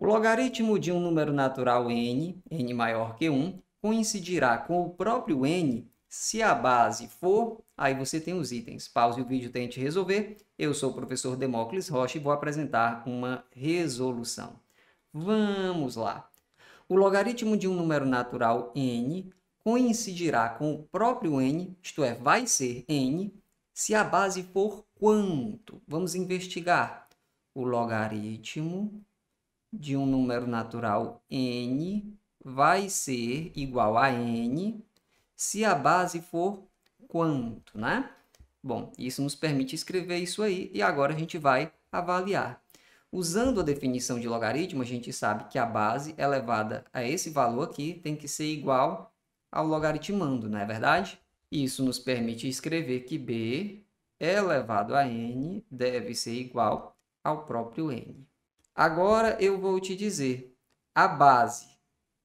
O logaritmo de um número natural n, n maior que 1, coincidirá com o próprio n se a base for. Aí você tem os itens. Pause o vídeo, tente resolver. Eu sou o professor Demócles Rocha e vou apresentar uma resolução. Vamos lá. O logaritmo de um número natural n coincidirá com o próprio n, isto é, vai ser n, se a base for quanto? Vamos investigar. O logaritmo de um número natural n vai ser igual a n se a base for quanto, né? Bom, isso nos permite escrever isso aí e agora a gente vai avaliar. Usando a definição de logaritmo, a gente sabe que a base elevada a esse valor aqui tem que ser igual ao logaritmando, não é verdade? Isso nos permite escrever que b elevado a n deve ser igual ao próprio n. Agora eu vou te dizer, a base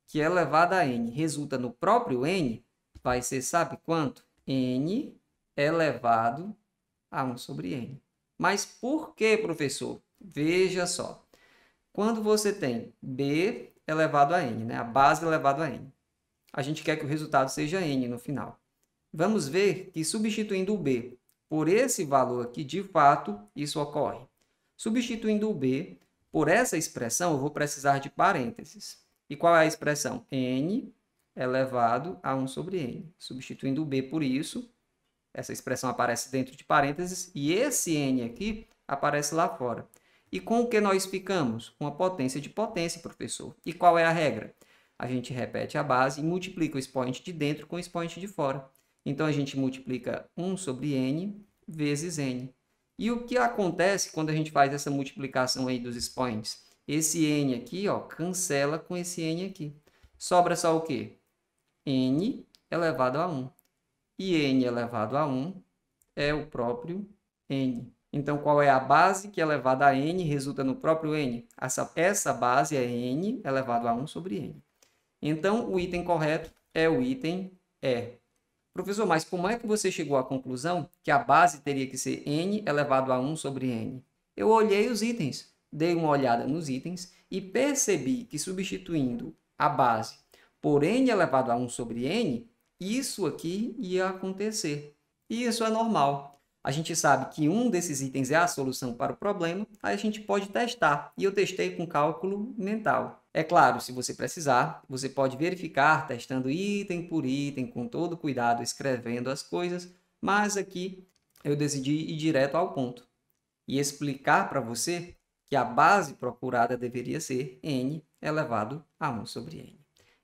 que é elevada a n resulta no próprio n, vai ser sabe quanto? n elevado é a 1 sobre n. Mas por que, professor? Veja só. Quando você tem b elevado é a n, né? a base elevado é a n, a gente quer que o resultado seja n no final. Vamos ver que substituindo o b por esse valor aqui, de fato, isso ocorre. Substituindo o b, por essa expressão, eu vou precisar de parênteses. E qual é a expressão? n elevado a 1 sobre n. Substituindo o b por isso, essa expressão aparece dentro de parênteses, e esse n aqui aparece lá fora. E com o que nós ficamos? Com a potência de potência, professor. E qual é a regra? A gente repete a base e multiplica o expoente de dentro com o expoente de fora. Então, a gente multiplica 1 sobre n vezes n. E o que acontece quando a gente faz essa multiplicação aí dos expoentes? Esse n aqui, ó, cancela com esse n aqui. Sobra só o quê? n elevado a 1. E n elevado a 1 é o próprio n. Então, qual é a base que é elevada a n resulta no próprio n? Essa, essa base é n elevado a 1 sobre n. Então, o item correto é o item E. Professor, mas como é que você chegou à conclusão que a base teria que ser n elevado a 1 sobre n? Eu olhei os itens, dei uma olhada nos itens e percebi que substituindo a base por n elevado a 1 sobre n, isso aqui ia acontecer. E isso é normal a gente sabe que um desses itens é a solução para o problema, aí a gente pode testar. E eu testei com cálculo mental. É claro, se você precisar, você pode verificar testando item por item, com todo cuidado, escrevendo as coisas, mas aqui eu decidi ir direto ao ponto e explicar para você que a base procurada deveria ser n elevado a 1 sobre n.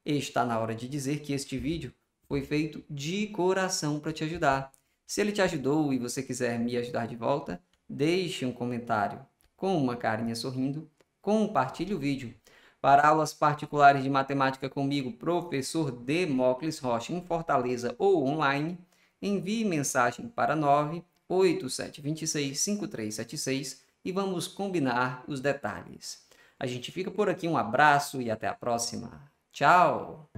Está na hora de dizer que este vídeo foi feito de coração para te ajudar se ele te ajudou e você quiser me ajudar de volta, deixe um comentário com uma carinha sorrindo, compartilhe o vídeo. Para aulas particulares de matemática comigo, professor Demócles Rocha, em Fortaleza ou online, envie mensagem para 987265376 e vamos combinar os detalhes. A gente fica por aqui, um abraço e até a próxima. Tchau!